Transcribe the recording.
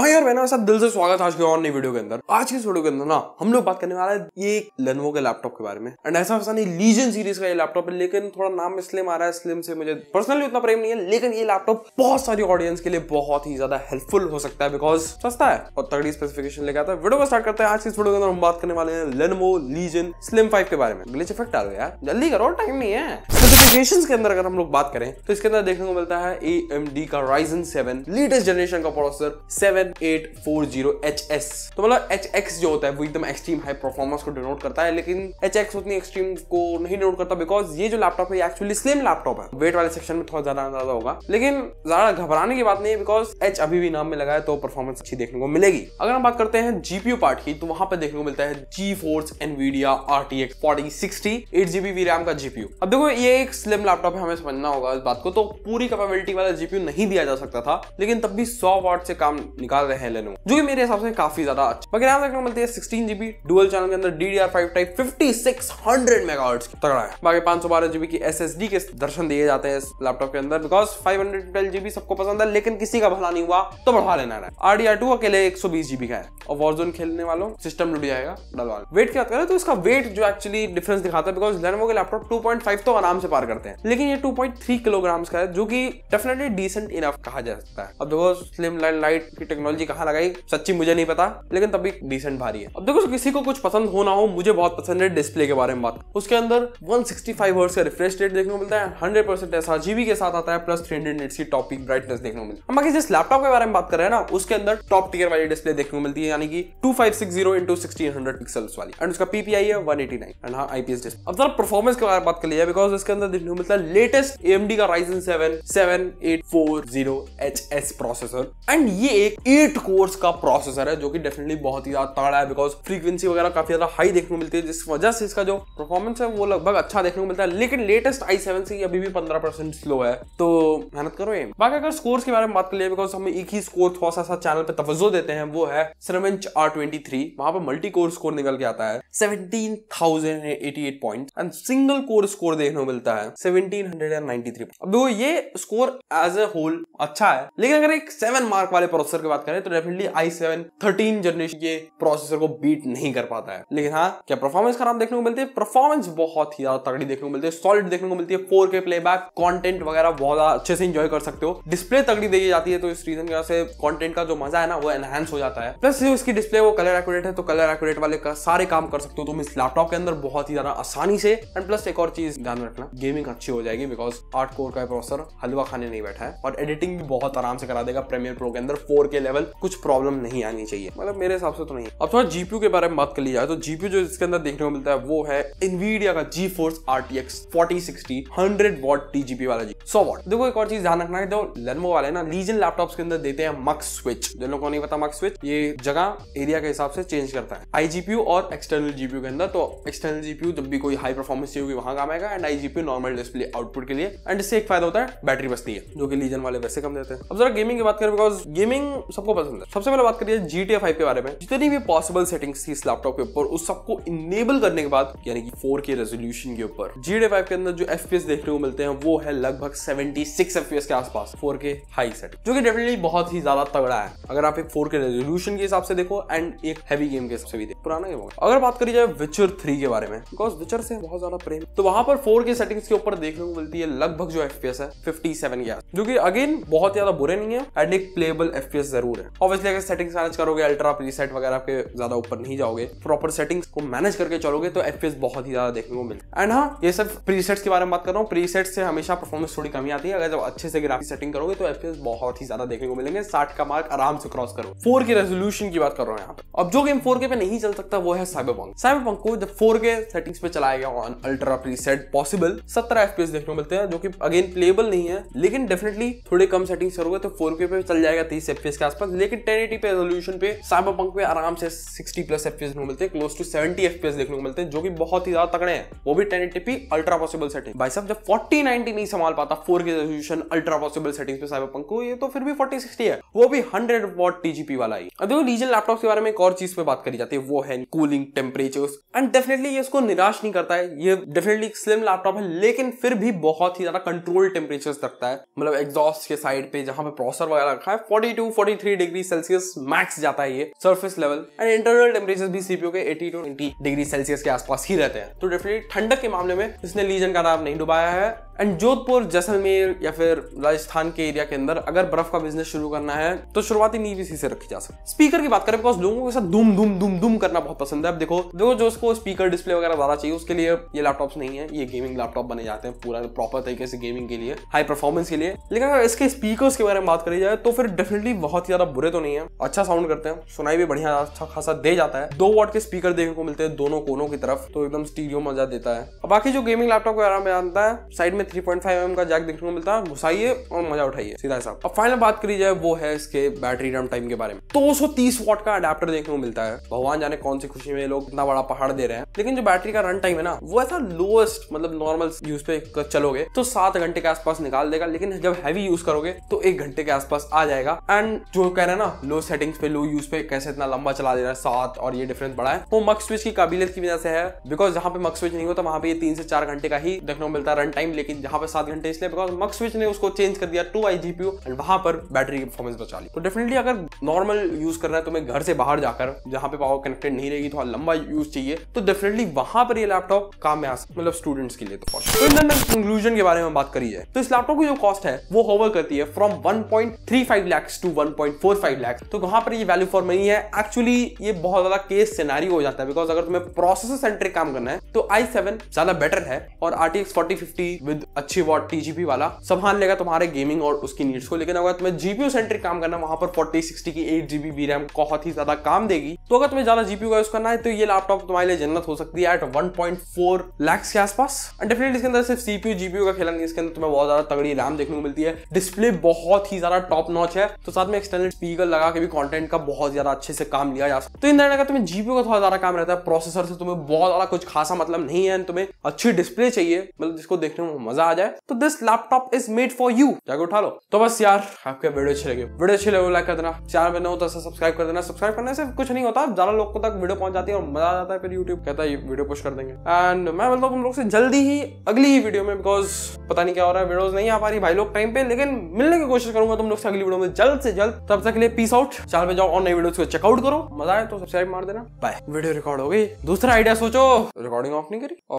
भाई यार मैंने दिल से स्वागत आज के और नई वीडियो के अंदर आज की वीडियो के अंदर ना हम लोग बात करने वाले है ये लेनवो के लैपटॉप के बारे में एंड ऐसा वैसा नहीं लीजन सीरीज का ये लैपटॉप है लेकिन थोड़ा नाम इसलिए मारा है स्लिम से मुझे पर्सनली उतना प्रेम नहीं है लेकिन ये लैपटॉप बहुत सारी ऑडियंस के लिए बहुत ही ज्यादा हेल्पफुल हो सकता है बिकॉज सस्ता है और तगड़ी स्पेसिफिकेशन लेकर आता है वीडियो को स्टार्ट करते हैं आज की वीडियो के अंदर हम बात करने वाले हैं लेनवो लीजन स्लिम फाइव के बारे में ग्लिच इफेक्ट आ रहा है जल्दी करो टाइम नहीं है स्पेसिफिकेशन के अंदर अगर हम लोग बात करें तो इसके अंदर देखने को मिलता है ए का राइजन सेवन लेटेस्ट जनरेशन का प्रोसेसर सेवन 7840HS तो मतलब HX जो होता है वो एकदम एक्सट्रीम हाई परफॉर्मेंस को डिनोट करता है लेकिन HX उतनी एक्सट्रीम को नहीं डिनोट करता बिकॉज ये जो लैपटॉप है एक्चुअली स्लिम लैपटॉप है वेट वाले सेक्शन में थोड़ा ज्यादा अंदाजा होगा लेकिन ज्यादा घबराने की बात नहीं है बिकॉज एच अभी भी नाम में लगा है तो परफॉर्मेंस अच्छी देखने को मिलेगी अगर हम बात करते हैं जीपीयू पार्ट की तो वहां पर देखने को मिलता है GeForce Nvidia R T X forty sixty eight GB V RAM का जीपीयू अब देखो ये एक स्लिम लैपटॉप है हमें समझना होगा इस बात को तो पूरी कैपेबिलिटी वाला जीपीयू नहीं दिया जा सकता था लेकिन तब भी सौ वाट से काम निकल निकाल रहे हैं लेनो जो कि मेरे हिसाब से काफी ज्यादा अच्छा बाकी रैम देखने को मिलती है सिक्सटीन जीबी डुअल चैनल के अंदर D D R five type fifty six hundred mega तगड़ा है बाकी पांच सौ बारह जीबी की एस एस डी के दर्शन दिए जाते हैं इस लैपटॉप के अंदर because five hundred twelve GB सबको पसंद है लेकिन किसी का भला नहीं हुआ तो बढ़ा लेना है आर डी आर टू अकेले एक सौ बीस जीबी का है और वॉर्जोन खेलने वालों सिस्टम लुट जाएगा डलवाल वेट की बात करें तो इसका वेट जो एक्चुअली डिफरेंस दिखाता है बिकॉज लेनोवो के लैपटॉप टू पॉइंट फाइव तो आराम से पार करते हैं लेकिन ये टू पॉइंट थ्री किलोग्राम का है जो कि डेफिनेटली डिसेंट इनफ कहा जा सकता है अब देखो स्लिम लाइट की टेक्नोलॉजी कहाँ लगाई सच्ची मुझे नहीं पता लेकिन तब भी डिसेंट भारी है अब देखो किसी को कुछ पसंद हो ना हो मुझे बहुत पसंद है डिस्प्ले के बारे में बात उसके अंदर वन सिक्सटी का रिफ्रेश रेट देखने को मिलता है हंड्रेड परसेंट ऐसा जीबी के साथ आता है प्लस थ्री हंड्रेड नेट्स की टॉपिक ब्राइटनेस देखने को मिलती है बाकी जिस लैपटॉप के बारे में बात कर रहे हैं ना उसके अंदर टॉप टीयर वाली डिस्प्ले देखने को मिलती है यानी कि two five six zero into sixteen hundred pixels वाली एंड उसका पीपीआई है वन एटी नाइन एंड हाँ आईपीएस डिस्प्ले अब जरा परफॉर्मेंस के बारे में बात कर लिया बिकॉज इसके अंदर देखने को मिलता है लेटेस्ट एएमडी का Ryzen seven seven eight four zero H S processor and ये एक एट कोर्स का प्रोसेसर है जो कि डेफिनेटली बहुत ही ज्यादा ताड़ा है बिकॉज फ्रीक्वेंसी वगैरह काफी ज्यादा हाई देखने को मिलती है जिस वजह से इसका जो परफॉर्मेंस है वो लगभग अच्छा देखने को मिलता है लेकिन लेटेस्ट आई सेवन से अभी भी पंद्रह परसेंट स्लो है तो मेहनत करो ये बाकी अगर स्कोर्स के बारे में बात कर लिए बिकॉज हम एक ही स्कोर थोड़ा सा चैनल पर तवज्जो देते हैं वो है सरवेंच आर ट्वेंटी थ्री वहां पर मल्टी कोर स्कोर निकल के आता है seventeen thousand eighty eight point and single core score देखने को मिलता है seventeen hundred and ninety three अब ये स्कोर एज ए होल अच्छा है लेकिन अगर एक सेवन मार्क वाले प्रोसेसर के बात बात करें तो definitely I seven thirteen generation के प्रोसेसर को बीट नहीं कर पाता है लेकिन हाँ क्या परफॉर्मेंस खराब देखने को मिलती है परफॉर्मेंस बहुत ही ज्यादा तगड़ी देखने को मिलती है सॉलिड देखने को मिलती है फोर के प्लेबैक कॉन्टेंट वगैरह बहुत अच्छे से इंजॉय कर सकते हो डिस्प्ले तगड़ी देखी जाती है तो इस रीजन की वजह से कॉन्टेंट का जो मजा है ना वो एनहेंस हो जाता है प्लस इसकी डिस्प्ले वो कलर एक्यूरेट है तो कलर एक्यूरेट वाले का सारे काम कर सकते हो तुम इस लैपटॉप के अंदर बहुत ही ज्यादा आसानी से एंड प्लस एक और चीज ध्यान रखना गेमिंग अच्छी हो जाएगी बिकॉज आठ कोर का प्रोसेसर हलवा खाने नहीं बैठा है और एडिटिंग भी बहुत आराम से करा देगा प्रीमियर प्रो के अंदर फोर के लेवल कुछ प्रॉब्लम नहीं आनी चाहिए मतलब मेरे हिसाब से तो नहीं अब थोड़ा जीपीयू के बारे में बात कर ली जाए तो जीपीयू जो इसके अंदर देखने को मिलता है वो है इनवीडिया का GeForce R T X forty sixty hundred watt T GP वाला जी सो वॉट देखो एक और चीज ध्यान रखना है जो लेनमो वाले ना लीजन लैपटॉप के अंदर देते हैं मक्स स्विच जिन लोगों को नहीं पता मक्स स्विच ये जगह एरिया के हिसाब से चेंज करता है आई और एक्सटर्नल जीपीयू के अंदर तो एक्सटर्नल जीपीयू जब भी कोई हाई परफॉर्मेंस होगी वहां काम आएगा and I normal display output के लिए एंड इससे एक फायदा होता है बैटरी बचती है जो कि लीजन वाले वैसे कम देते हैं अब जरा गेमिंग की बात करें बिकॉज गेमिंग सबको पसंद है सबसे पहले बात करिए जी टी एफ के बारे में जितनी भी पॉसिबल सेटिंग थी इस लैपटॉप के ऊपर उस सबको इनेबल करने के बाद यानी कि फोर के रेजोल्यूशन के ऊपर जी टी के अंदर जो एफ देखने को मिलते हैं वो है लगभग सेवेंटी सिक्स एफ के आसपास फोर के हाई सेट जो कि डेफिनेटली बहुत ही ज्यादा तगड़ा है अगर आप एक फोर के रेजोल्यूशन के हिसाब से देखो एंड एक हैवी गेम के हिसाब से भी देखो पुराना गेम होगा अगर बात करी जाए विचर थ्री के बारे में बिकॉज विचर से बहुत ज्यादा प्रेम तो वहां पर फोर के सेटिंग्स के ऊपर देखने को मिलती है लगभग जो एफ है फिफ्टी के जो की अगेन बहुत ज्यादा बुरे नहीं है एंड एक प्लेबल एफ जरूर जरूर है ऑब्वियसली अगर सेटिंग्स मैनेज करोगे अल्ट्रा प्रीसेट वगैरह आपके ज्यादा ऊपर नहीं जाओगे प्रॉपर सेटिंग्स को मैनेज करके चलोगे तो एफ बहुत ही ज्यादा देखने को मिलता है एंड हाँ ये सब प्रीसेट्स के बारे में बात कर रहा हूँ प्रीसेट्स से हमेशा परफॉर्मेंस थोड़ी कमी आती है अगर जब अच्छे से ग्राफिक सेटिंग करोगे तो एफ बहुत ही ज्यादा देखने को मिलेंगे साठ का मार्क आराम से क्रॉस करो फोर के रेजोल्यूशन की बात कर रहा हूँ यहाँ पे अब जो गेम फोर के पे नहीं चल सकता वो है साइबर पंक साइबर पंक को जब फोर के सेटिंग्स पे चलाया गया ऑन अल्ट्रा प्रीसेट पॉसिबल सत्रह एफ देखने को मिलते हैं जो कि अगेन प्लेबल नहीं है लेकिन डेफिनेटली थोड़े कम सेटिंग्स करोगे तो फोर के पे चल जाएगा तीस एफ के आसपास आसपास लेकिन टेन एटी पे रेजोल्यूशन पे साइबर पंक पे आराम से सिक्सटी प्लस एफपीएस को मिलते हैं क्लोज टू सेवेंटी एफपीएस देखने को मिलते हैं जो कि बहुत ही ज्यादा तगड़े हैं वो भी ten eighty P ultra possible setting भाई साहब जब फोर्टी नाइनटी नहीं संभाल पाता four K resolution ultra possible settings पे साइबर पंक को ये तो फिर भी फोर्टी सिक्सटी है वो भी हंड्रेड वॉट टीजीपी वाला ही देखो डीजल लैपटॉप के बारे में एक और चीज पे बात करी जाती है वो है कूलिंग टेम्परेचर एंड डेफिनेटली ये इसको निराश नहीं करता है ये डेफिनेटली स्लिम लैपटॉप है लेकिन फिर भी बहुत ही ज्यादा कंट्रोल टेम्परेचर रखता है मतलब एग्जॉस्ट के साइड पे जहां पे प्रोसेसर वगैरह रखा है 42 43 थ्री डिग्री सेल्सियस मैक्स जाता है ये surface level and internal temperature भी सीपीओ के एटी टू 90 डिग्री सेल्सियस के आसपास ही रहते हैं तो डेफिनेटली ठंडक के मामले में इसने लीजन का नाम नहीं डुबाया है एंड जोधपुर जैसलमेर या फिर राजस्थान के एरिया के अंदर अगर बर्फ का बिजनेस शुरू करना है तो शुरुआती नींव इसी से रखी जा सकती स्पीकर की बात करें बिकॉज लोगों के साथ धूम धूम धूम धूम करना बहुत पसंद है अब देखो देखो जो उसको स्पीकर डिस्प्ले वगैरह ज्यादा चाहिए उसके लिए ये लैपटॉप नहीं है ये गेमिंग लैपटॉप बने जाते हैं पूरा प्रॉपर तरीके से गेमिंग के लिए हाई परफॉर्मेंस के लिए लेकिन अगर इसके स्पीकर्स के बारे में बात करी जाए तो फिर डेफिनेटली बहुत ज्यादा बुरे तो नहीं है अच्छा साउंड करते हैं सुनाई भी बढ़िया अच्छा खासा दे जाता है दो वॉट के स्पीकर देखने को मिलते हैं दोनों कोनों की तरफ तो एकदम स्टीरियो मजा देता है बाकी जो गेमिंग लैपटॉप के बारे में आता है साइड में थ्री पॉइंट फाइव एम का जैक देखने को मिलता है घुसाइए और मजा उठाइए सीधा हिसाब अब फाइनल बात करी जाए वो है इसके बैटरी रैम टाइम के बारे में दो सौ तीस वॉट का अडेप्टर देखने को मिलता है भगवान जाने कौन सी खुशी में लोग इतना बड़ा पहाड़ दे रहे हैं लेकिन जो बैटरी का रन टाइम है ना वो ऐसा लोएस्ट मतलब नॉर्मल यूज पे चलोगे तो सात घंटे के आसपास निकाल देगा लेकिन जब हैवी यूज करोगे तो एक घंटे के आसपास आ जाएगा एंड जो कह रहे हैं ना लो सेटिंग्स पे लो यूज पे कैसे इतना लंबा चला दे रहा है सात और ये डिफरेंस बड़ा है वो मक्स स्विच की काबिलियत की वजह से है बिकॉज जहां पे मक्स स्विच नहीं होता वहां पे तीन से चार घंटे का ही देखने को मिलता है रन टाइम लेकिन यहाँ पर सात घंटे इसलिए बिकॉज मक्स स्विच ने उसको चेंज कर दिया टू आई जीपीयू एंड वहां पर बैटरी की परफॉर्मेंस बचा ली तो डेफिनेटली अगर नॉर्मल यूज करना है तुम्हें तो घर से बाहर जाकर जहां पे पावर कनेक्टेड नहीं रहेगी थोड़ा लंबा यूज चाहिए तो डेफिनेटली वहां पर ये लैपटॉप काम में आ सकता मतलब स्टूडेंट्स के लिए तो कंक्लूजन तो के बारे में बात करी है तो इस लैपटॉप की जो कॉस्ट है वो होवर करती है from one point three five lakhs to one point four five lakhs तो वहां पर ये वैल्यू फॉर मनी है एक्चुअली ये बहुत ज्यादा केस सिनारी हो जाता है बिकॉज अगर तुम्हें प्रोसेसर सेंट्रिक काम करना है तो आई ज्यादा बेटर है और आर टी विद शायद अच्छी वॉट टीजीपी वाला संभाल लेगा तुम्हारे गेमिंग और उसकी नीड्स को लेकिन अगर तुम्हें जीपीयू सेंट्रिक काम करना वहां पर फोर्टी सिक्सटी की एट जीबी बी रैम बहुत ही ज्यादा काम देगी तो अगर तुम्हें ज्यादा जीपीयू का यूज करना है तो ये लैपटॉप तुम्हारे लिए जन्नत हो सकती है at one point four lakhs के आसपास एंड डेफिनेटली इसके अंदर सिर्फ सीपीयू जीपीयू का खेला नहीं इसके अंदर तुम्हें बहुत ज्यादा तगड़ी रैम देखने को मिलती है डिस्प्ले बहुत ही ज्यादा टॉप नॉच है तो साथ में एक्सटर्नल स्पीकर लगा के भी कॉन्टेंट का बहुत ज्यादा अच्छे से काम लिया जा सकता है तो इन अगर तुम्हें जीपीयू का थोड़ा ज्यादा काम रहता है प्रोसेसर से तुम्हें बहुत ज्यादा कुछ खासा मतलब नहीं है तुम्हें अच्छी डिस्प्ले चाहिए मतलब जिसको देखने में मजा आ जाए तो this laptop is made for you जाके उठा लो तो बस यार आपके वीडियो अच्छे लगे वीडियो अच्छे लगे लाइक कर देना चैनल में हो तो सब्सक्राइब कर देना सब्सक्राइब करने से कुछ नहीं होता ज्यादा लोगों तक वीडियो पहुंच जाती है और मजा आ जाता है फिर यूट्यूब कहता है वीडियो पोस्ट कर देंगे एंड मैं मतलब तुम लोग से जल्दी ही अगली ही वीडियो में बिकॉज पता नहीं क्या हो रहा है वीडियोज नहीं आ पा रही भाई लोग टाइम पे लेकिन मिलने की कोशिश करूंगा तुम लोग से अगली वीडियो में जल्द से जल्द तब तक के लिए पीस आउट चैनल पे जाओ और नई वीडियो को चेकआउट करो मजा आए तो सब्सक्राइब मार देना बाय वीडियो रिकॉर्ड हो गई दूसरा आइडिया सोचो रिकॉर्डिंग ऑफ नहीं करी